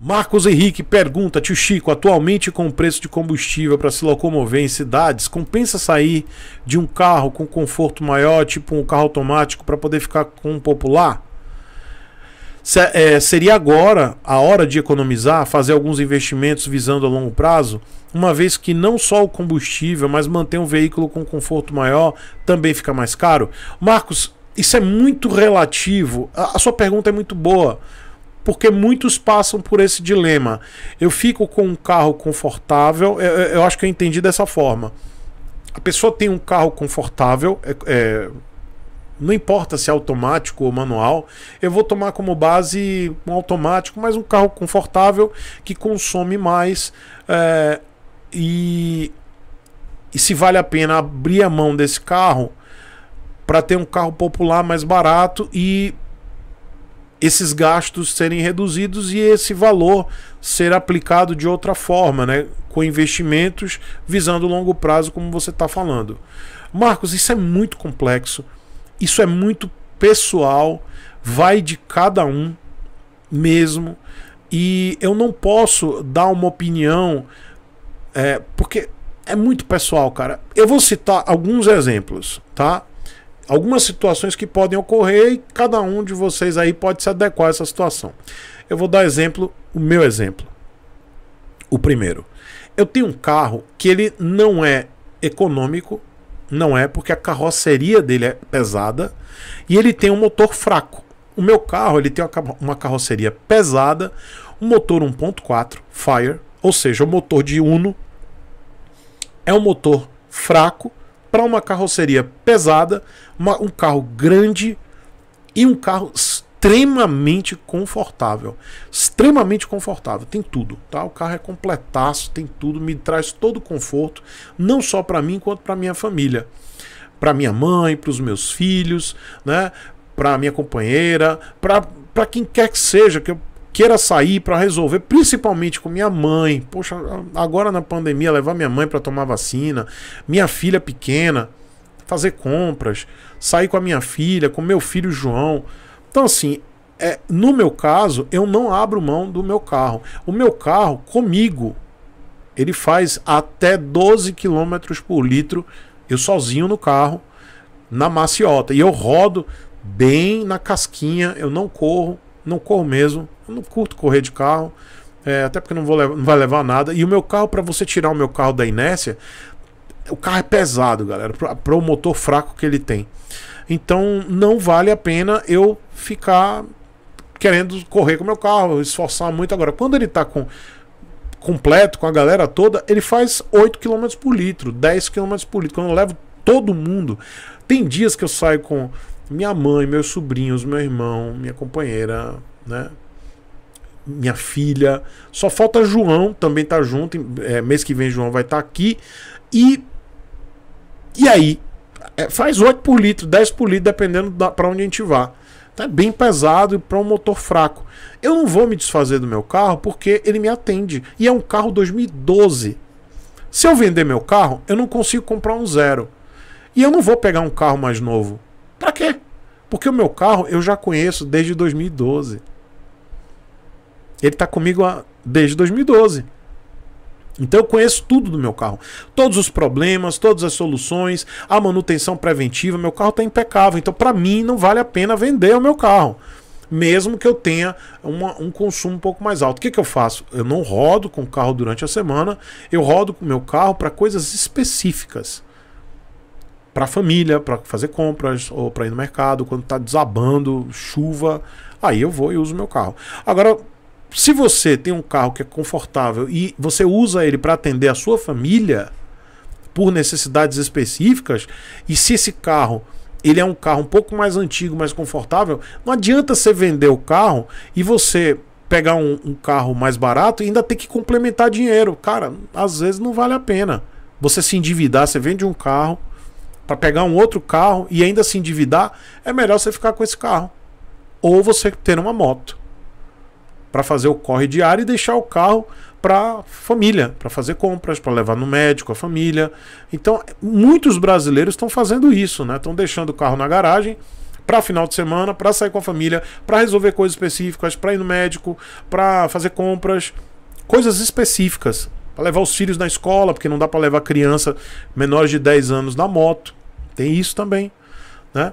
Marcos Henrique pergunta: Tio Chico, atualmente com o preço de combustível para se locomover em cidades, compensa sair de um carro com conforto maior, tipo um carro automático, para poder ficar com um popular? Se, é, seria agora a hora de economizar, fazer alguns investimentos visando a longo prazo, uma vez que não só o combustível, mas manter um veículo com conforto maior também fica mais caro? Marcos, isso é muito relativo. a, a sua pergunta é muito boa porque muitos passam por esse dilema. Eu fico com um carro confortável, eu, é, é, eu acho que eu entendi dessa forma. A pessoa tem um carro confortável, é, é, não importa se é automático ou manual, eu vou tomar como base um automático, mas um carro confortável que consome mais é, e, e se vale a pena abrir a mão desse carro para ter um carro popular mais barato e esses gastos serem reduzidos e esse valor ser aplicado de outra forma, né? com investimentos visando longo prazo, como você está falando. Marcos, isso é muito complexo, isso é muito pessoal, vai de cada um mesmo, e eu não posso dar uma opinião, é, porque é muito pessoal, cara. Eu vou citar alguns exemplos, tá? algumas situações que podem ocorrer e cada um de vocês aí pode se adequar a essa situação. Eu vou dar exemplo, o meu exemplo. O primeiro. Eu tenho um carro que ele não é econômico, não é porque a carroceria dele é pesada e ele tem um motor fraco. O meu carro, ele tem uma carroceria pesada, um motor 1.4 Fire, ou seja, o motor de Uno é um motor fraco para uma carroceria pesada, uma, um carro grande e um carro extremamente confortável. Extremamente confortável, tem tudo, tá? O carro é completaço, tem tudo, me traz todo o conforto, não só para mim quanto para minha família, para minha mãe, para os meus filhos, né? Para minha companheira, para para quem quer que seja que eu queira sair para resolver, principalmente com minha mãe. Poxa, agora na pandemia, levar minha mãe para tomar vacina, minha filha pequena, fazer compras, sair com a minha filha, com meu filho João. Então, assim, é, no meu caso, eu não abro mão do meu carro. O meu carro, comigo, ele faz até 12 km por litro, eu sozinho no carro, na maciota. E eu rodo bem na casquinha, eu não corro, não corro mesmo. Eu não curto correr de carro, é, até porque não, vou levar, não vai levar nada. E o meu carro, para você tirar o meu carro da inércia, o carro é pesado, galera, para o motor fraco que ele tem. Então não vale a pena eu ficar querendo correr com o meu carro, esforçar muito. Agora, quando ele está com completo, com a galera toda, ele faz 8 km por litro, 10 km por litro. Quando eu levo todo mundo, tem dias que eu saio com minha mãe, meus sobrinhos, meu irmão, minha companheira, né? minha filha. Só falta João também tá junto. É, mês que vem João vai estar tá aqui. E. E aí? É, faz 8 por litro, 10 por litro, dependendo para onde a gente vá. Tá bem pesado e para um motor fraco. Eu não vou me desfazer do meu carro porque ele me atende. E é um carro 2012. Se eu vender meu carro, eu não consigo comprar um zero. E eu não vou pegar um carro mais novo. Para quê? Porque o meu carro eu já conheço desde 2012. Ele está comigo há, desde 2012. Então eu conheço tudo do meu carro. Todos os problemas, todas as soluções, a manutenção preventiva, meu carro está impecável. Então para mim não vale a pena vender o meu carro. Mesmo que eu tenha uma, um consumo um pouco mais alto. O que, que eu faço? Eu não rodo com o carro durante a semana, eu rodo com o meu carro para coisas específicas para a família, para fazer compras ou para ir no mercado, quando está desabando, chuva, aí eu vou e uso meu carro. Agora, se você tem um carro que é confortável e você usa ele para atender a sua família por necessidades específicas, e se esse carro ele é um carro um pouco mais antigo, mais confortável, não adianta você vender o carro e você pegar um, um carro mais barato e ainda ter que complementar dinheiro. Cara, às vezes não vale a pena. Você se endividar, você vende um carro para pegar um outro carro e ainda se endividar, é melhor você ficar com esse carro. Ou você ter uma moto para fazer o corre diário e deixar o carro para família, para fazer compras, para levar no médico a família. Então, muitos brasileiros estão fazendo isso, né? Estão deixando o carro na garagem para final de semana, para sair com a família, para resolver coisas específicas, para ir no médico, para fazer compras, coisas específicas, para levar os filhos na escola, porque não dá para levar criança menor de 10 anos na moto. Tem isso também, né?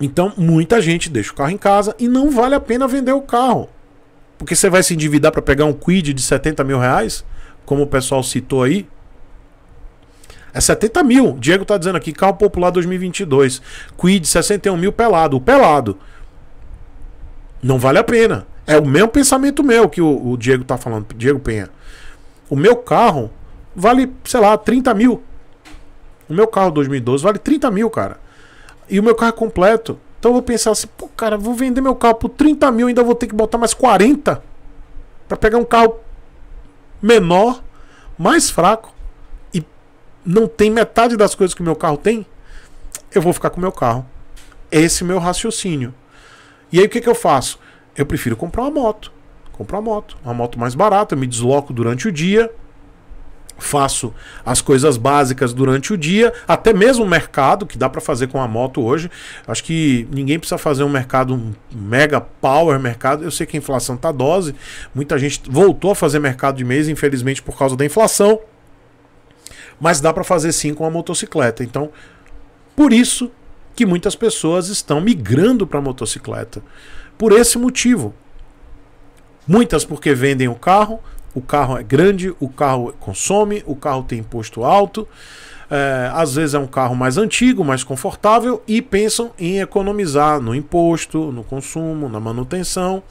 Então, muita gente deixa o carro em casa e não vale a pena vender o carro. Porque você vai se endividar para pegar um quid de 70 mil reais, como o pessoal citou aí. É 70 mil. Diego tá dizendo aqui, carro popular 2022. Quid 61 mil pelado. O pelado. Não vale a pena. É o mesmo pensamento meu que o, o Diego tá falando, Diego Penha. O meu carro vale, sei lá, 30 mil. O meu carro 2012 vale 30 mil, cara. E o meu carro é completo então eu vou pensar assim, pô, cara, vou vender meu carro por 30 mil, ainda vou ter que botar mais 40 para pegar um carro menor, mais fraco e não tem metade das coisas que o meu carro tem. Eu vou ficar com o meu carro. Esse é o meu raciocínio. E aí o que, que eu faço? Eu prefiro comprar uma moto. Comprar uma moto. Uma moto mais barata, eu me desloco durante o dia faço as coisas básicas durante o dia, até mesmo o mercado, que dá para fazer com a moto hoje. Acho que ninguém precisa fazer um mercado um mega power mercado. Eu sei que a inflação tá dose, muita gente voltou a fazer mercado de mês, infelizmente por causa da inflação. Mas dá para fazer sim com a motocicleta. Então, por isso que muitas pessoas estão migrando para a motocicleta. Por esse motivo. Muitas porque vendem o carro, o carro é grande, o carro consome, o carro tem imposto alto. É, às vezes é um carro mais antigo, mais confortável e pensam em economizar no imposto, no consumo, na manutenção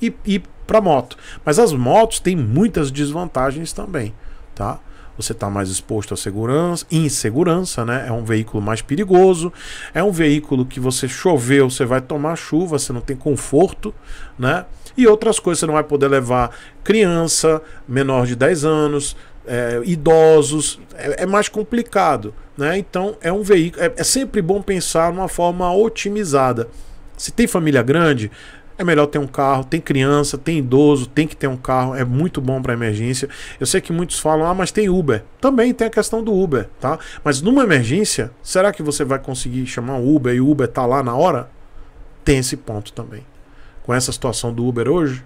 e, e para moto. Mas as motos têm muitas desvantagens também, tá? você está mais exposto à segurança, insegurança, né? É um veículo mais perigoso, é um veículo que você choveu, você vai tomar chuva, você não tem conforto, né? E outras coisas, você não vai poder levar criança menor de 10 anos, é, idosos, é, é, mais complicado, né? Então é um veículo, é, é sempre bom pensar numa forma otimizada. Se tem família grande, é melhor ter um carro. Tem criança, tem idoso, tem que ter um carro. É muito bom para emergência. Eu sei que muitos falam, ah, mas tem Uber. Também tem a questão do Uber, tá? Mas numa emergência, será que você vai conseguir chamar um Uber e o Uber tá lá na hora? Tem esse ponto também. Com essa situação do Uber hoje.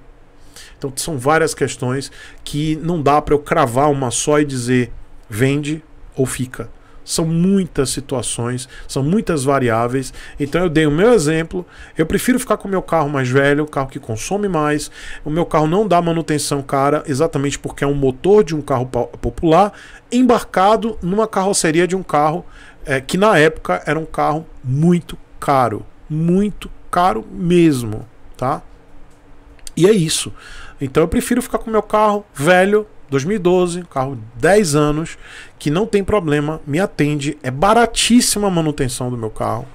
Então são várias questões que não dá para eu cravar uma só e dizer vende ou fica. São muitas situações, são muitas variáveis. Então eu dei o meu exemplo. Eu prefiro ficar com o meu carro mais velho, o carro que consome mais. O meu carro não dá manutenção cara, exatamente porque é um motor de um carro popular embarcado numa carroceria de um carro é, que na época era um carro muito caro, muito caro mesmo, tá? E é isso. Então eu prefiro ficar com o meu carro velho, 2012, carro 10 anos, que não tem problema, me atende, é baratíssima a manutenção do meu carro.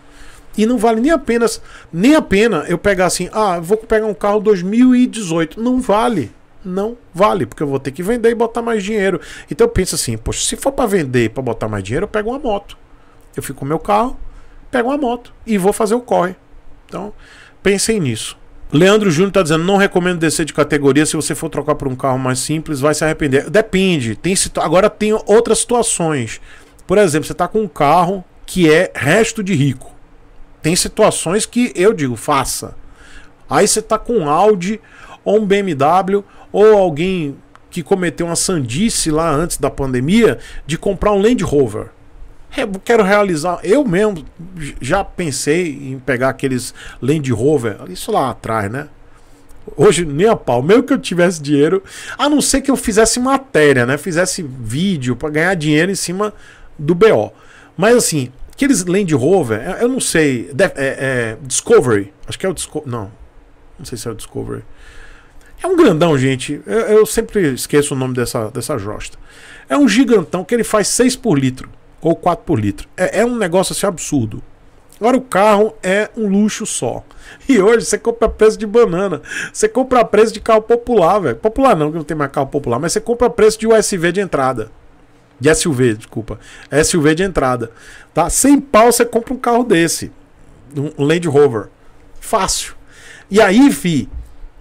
E não vale nem apenas, nem a pena eu pegar assim, ah, vou pegar um carro 2018, não vale. Não vale, porque eu vou ter que vender e botar mais dinheiro. Então eu penso assim, poxa, se for para vender, para botar mais dinheiro, eu pego uma moto. Eu fico com meu carro, pego uma moto e vou fazer o corre. Então, pensem nisso. Leandro Júnior está dizendo: não recomendo descer de categoria. Se você for trocar por um carro mais simples, vai se arrepender. Depende. Tem situ... Agora tem outras situações. Por exemplo, você está com um carro que é resto de rico. Tem situações que eu digo, faça. Aí você está com um Audi ou um BMW ou alguém que cometeu uma sandice lá antes da pandemia de comprar um Land Rover quero realizar. Eu mesmo já pensei em pegar aqueles Land Rover, isso lá atrás, né? Hoje nem a pau, mesmo que eu tivesse dinheiro, a não ser que eu fizesse matéria, né? Fizesse vídeo para ganhar dinheiro em cima do BO. Mas assim, aqueles Land Rover, eu não sei, é, é, Discovery, acho que é o Discovery, não, não sei se é o Discovery. É um grandão, gente. Eu, eu sempre esqueço o nome dessa, dessa josta. É um gigantão que ele faz 6 por litro ou 4 por litro. É, é um negócio assim absurdo. Agora o carro é um luxo só. E hoje você compra preço de banana. Você compra preço de carro popular, velho. Popular não, que não tem mais carro popular, mas você compra preço de USV de entrada. De SUV, desculpa. SUV de entrada. Tá? Sem pau você compra um carro desse. Um Land Rover. Fácil. E aí, fi,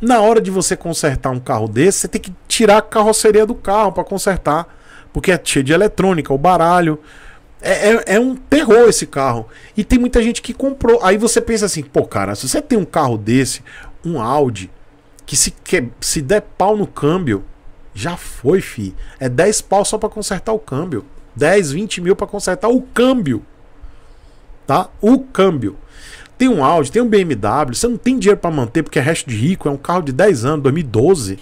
na hora de você consertar um carro desse, você tem que tirar a carroceria do carro para consertar. Porque é cheio de eletrônica, o baralho. É, é, é, um terror esse carro. E tem muita gente que comprou. Aí você pensa assim, pô, cara, se você tem um carro desse, um Audi, que se, que, se der pau no câmbio, já foi, fi. É 10 pau só para consertar o câmbio. 10, 20 mil para consertar o câmbio. Tá? O câmbio. Tem um Audi, tem um BMW, você não tem dinheiro para manter porque é resto de rico, é um carro de 10 anos, 2012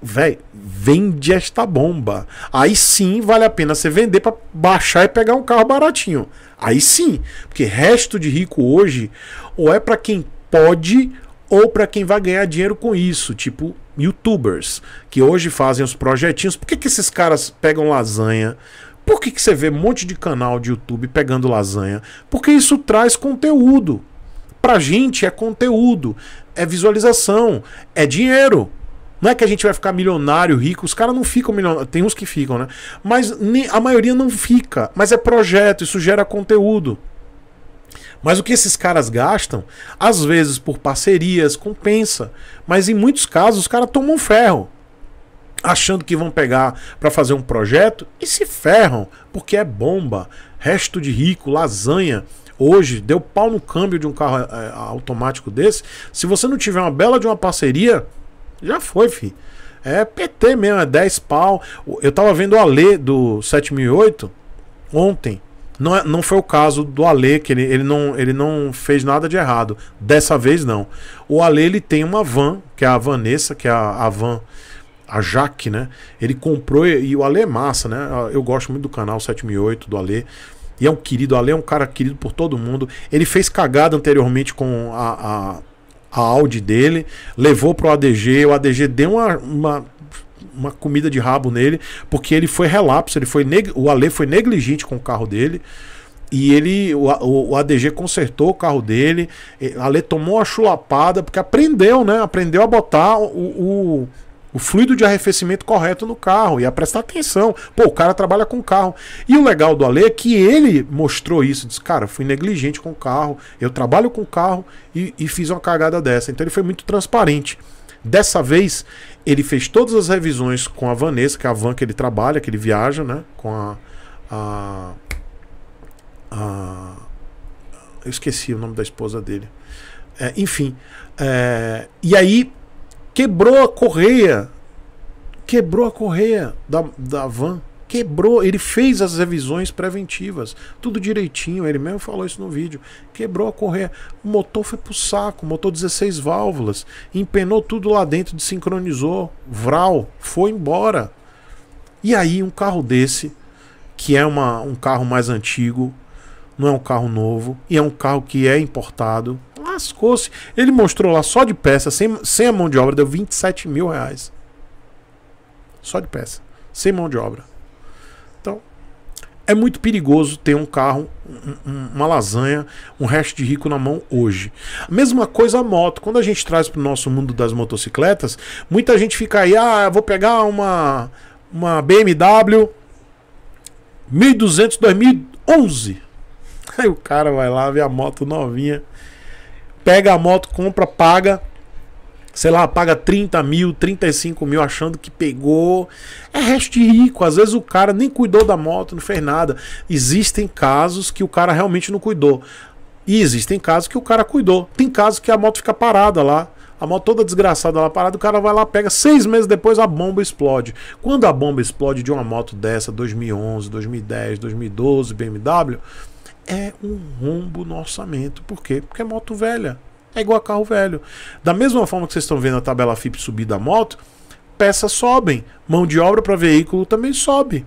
velho, vende esta bomba. Aí sim vale a pena você vender para baixar e pegar um carro baratinho. Aí sim, porque resto de rico hoje ou é para quem pode ou para quem vai ganhar dinheiro com isso, tipo youtubers que hoje fazem os projetinhos. Por que, que esses caras pegam lasanha? Por que, que você vê um monte de canal de YouTube pegando lasanha? Porque isso traz conteúdo. Pra gente é conteúdo, é visualização, é dinheiro. Não é que a gente vai ficar milionário, rico, os caras não ficam milionários, tem uns que ficam, né? Mas a maioria não fica, mas é projeto, isso gera conteúdo. Mas o que esses caras gastam, às vezes por parcerias, compensa, mas em muitos casos os caras tomam ferro achando que vão pegar para fazer um projeto e se ferram, porque é bomba, resto de rico, lasanha. Hoje deu pau no câmbio de um carro eh, automático desse. Se você não tiver uma bela de uma parceria, já foi, fi. É PT mesmo, é 10 pau. Eu tava vendo o Ale do 7008 ontem. Não, é, não foi o caso do Ale, que ele, ele, não, ele não fez nada de errado. Dessa vez, não. O Ale ele tem uma van, que é a Vanessa, que é a, a van, a Jaque, né? Ele comprou, e o Ale é massa, né? Ah, eu gosto muito do canal 7008 do Ale. E é um querido, o Ale é um cara querido por todo mundo. Ele fez cagada anteriormente com a, a a Audi dele, levou pro ADG, o ADG deu uma, uma uma comida de rabo nele, porque ele foi relapso, ele foi o Ale foi negligente com o carro dele. E ele, o, o, ADG consertou o carro dele. o Ale tomou uma chulapada, porque aprendeu, né? Aprendeu a botar o, o o fluido de arrefecimento correto no carro e a prestar atenção. Pô, o cara trabalha com o carro. E o legal do Ale é que ele mostrou isso. Diz, cara, fui negligente com o carro, eu trabalho com o carro e, e fiz uma cagada dessa. Então ele foi muito transparente. Dessa vez, ele fez todas as revisões com a Vanessa, que é a van que ele trabalha, que ele viaja, né? Com a. a, a eu esqueci o nome da esposa dele. É, enfim. É, e aí Quebrou a correia. Quebrou a correia da, da van. Quebrou. Ele fez as revisões preventivas. Tudo direitinho. Ele mesmo falou isso no vídeo. Quebrou a correia. O motor foi pro saco. Motor 16 válvulas. Empenou tudo lá dentro, desincronizou. Vral. Foi embora. E aí, um carro desse, que é uma, um carro mais antigo, não é um carro novo, e é um carro que é importado, lascou-se. Ele mostrou lá só de peça, sem, sem a mão de obra, deu 27 mil reais. Só de peça. Sem mão de obra. Então, é muito perigoso ter um carro, um, uma lasanha, um resto de rico na mão hoje. Mesma coisa a moto. Quando a gente traz para o nosso mundo das motocicletas, muita gente fica aí, ah, vou pegar uma, uma BMW 1200 2011. Aí o cara vai lá ver a moto novinha pega a moto, compra, paga. Sei lá, paga 30 mil, 35 mil, achando que pegou. É resto de rico. Às vezes o cara nem cuidou da moto, não fez nada. Existem casos que o cara realmente não cuidou. E existem casos que o cara cuidou. Tem casos que a moto fica parada lá. A moto toda desgraçada lá parada, o cara vai lá, pega. Seis meses depois a bomba explode. Quando a bomba explode de uma moto dessa, 2011, 2010, 2012, BMW, é um rombo no orçamento. Por quê? Porque é moto velha. É igual a carro velho. Da mesma forma que vocês estão vendo a tabela FIP subir da moto, peças sobem, mão de obra para veículo também sobe.